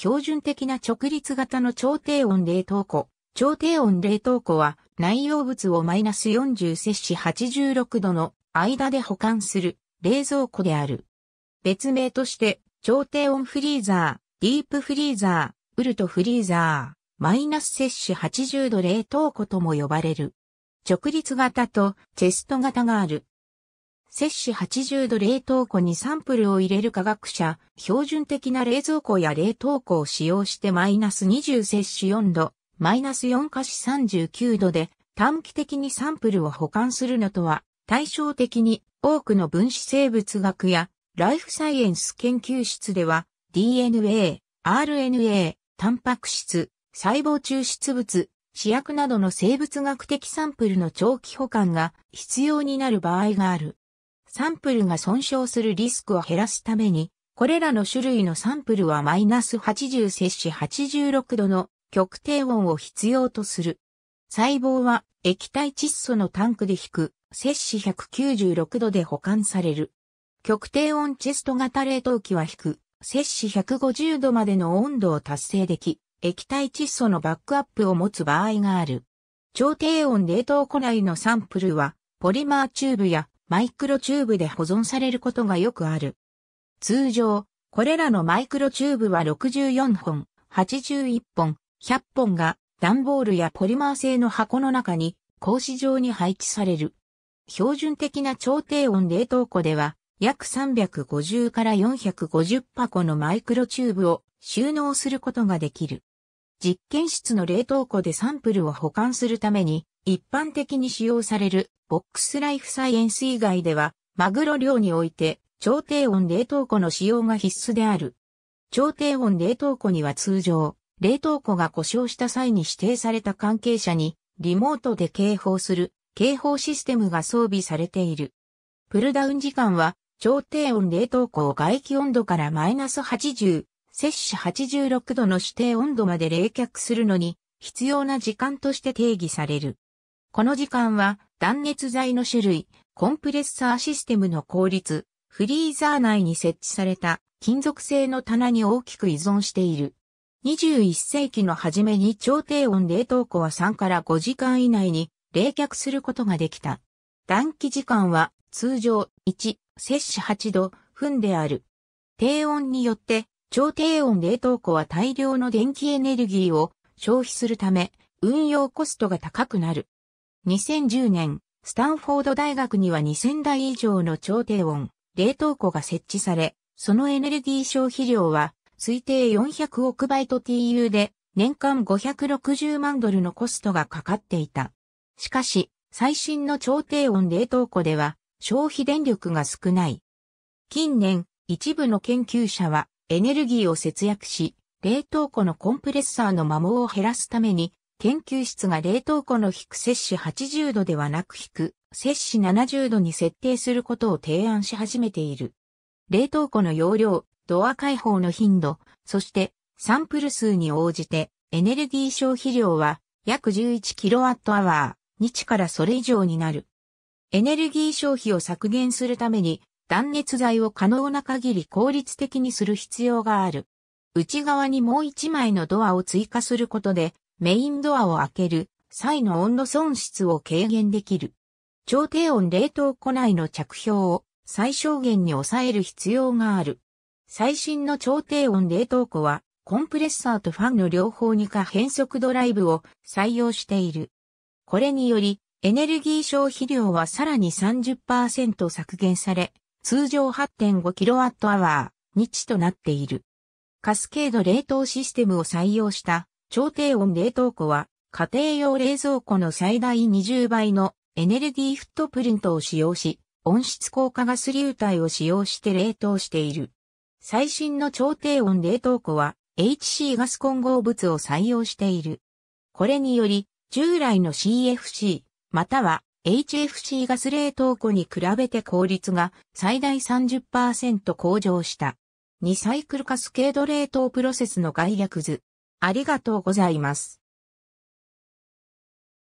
標準的な直立型の超低温冷凍庫。超低温冷凍庫は内容物をマイナス40摂氏86度の間で保管する冷蔵庫である。別名として超低温フリーザー、ディープフリーザー、ウルトフリーザー、マイナス摂氏80度冷凍庫とも呼ばれる。直立型とチェスト型がある。摂取80度冷凍庫にサンプルを入れる科学者、標準的な冷蔵庫や冷凍庫を使用してマイナス20摂取4度、マイナス4カ氏39度で短期的にサンプルを保管するのとは対照的に多くの分子生物学やライフサイエンス研究室では DNA、RNA、タンパク質、細胞抽出物、試薬などの生物学的サンプルの長期保管が必要になる場合がある。サンプルが損傷するリスクを減らすために、これらの種類のサンプルはマイナス80摂氏86度の極低温を必要とする。細胞は液体窒素のタンクで引く摂氏196度で保管される。極低温チェスト型冷凍機は引く摂氏150度までの温度を達成でき、液体窒素のバックアップを持つ場合がある。超低温冷凍庫内のサンプルは、ポリマーチューブやマイクロチューブで保存されることがよくある。通常、これらのマイクロチューブは64本、81本、100本が段ボールやポリマー製の箱の中に格子状に配置される。標準的な超低温冷凍庫では約350から450箱のマイクロチューブを収納することができる。実験室の冷凍庫でサンプルを保管するために一般的に使用されるボックスライフサイエンス以外では、マグロ漁において、超低温冷凍庫の使用が必須である。超低温冷凍庫には通常、冷凍庫が故障した際に指定された関係者に、リモートで警報する、警報システムが装備されている。プルダウン時間は、超低温冷凍庫を外気温度からマイナス80、摂氏86度の指定温度まで冷却するのに必要な時間として定義される。この時間は断熱材の種類、コンプレッサーシステムの効率、フリーザー内に設置された金属製の棚に大きく依存している。21世紀の初めに超低温冷凍庫は3から5時間以内に冷却することができた。暖気時間は通常1、摂氏8度、分である。低温によって超低温冷凍庫は大量の電気エネルギーを消費するため運用コストが高くなる。2010年、スタンフォード大学には2000台以上の超低温、冷凍庫が設置され、そのエネルギー消費量は推定400億バイト TU で年間560万ドルのコストがかかっていた。しかし、最新の超低温冷凍庫では消費電力が少ない。近年、一部の研究者はエネルギーを節約し、冷凍庫のコンプレッサーの摩耗を減らすために研究室が冷凍庫の引く摂氏80度ではなく引く摂氏70度に設定することを提案し始めている。冷凍庫の容量、ドア開放の頻度、そしてサンプル数に応じてエネルギー消費量は約 11kWh 日からそれ以上になる。エネルギー消費を削減するために断熱材を可能な限り効率的にする必要がある。内側にもう一枚のドアを追加することでメインドアを開ける際の温度損失を軽減できる。超低温冷凍庫内の着氷を最小限に抑える必要がある。最新の超低温冷凍庫はコンプレッサーとファンの両方に可変速ドライブを採用している。これによりエネルギー消費量はさらに30%削減され、通常 8.5kWh 日となっている。カスケード冷凍システムを採用した超低温冷凍庫は家庭用冷蔵庫の最大20倍のエネルギーフットプリントを使用し、温室効果ガス流体を使用して冷凍している。最新の超低温冷凍庫は HC ガス混合物を採用している。これにより、従来の CFC、または HFC ガス冷凍庫に比べて効率が最大30%向上した。リサイクルカスケード冷凍プロセスの概略図。ありがとうございます。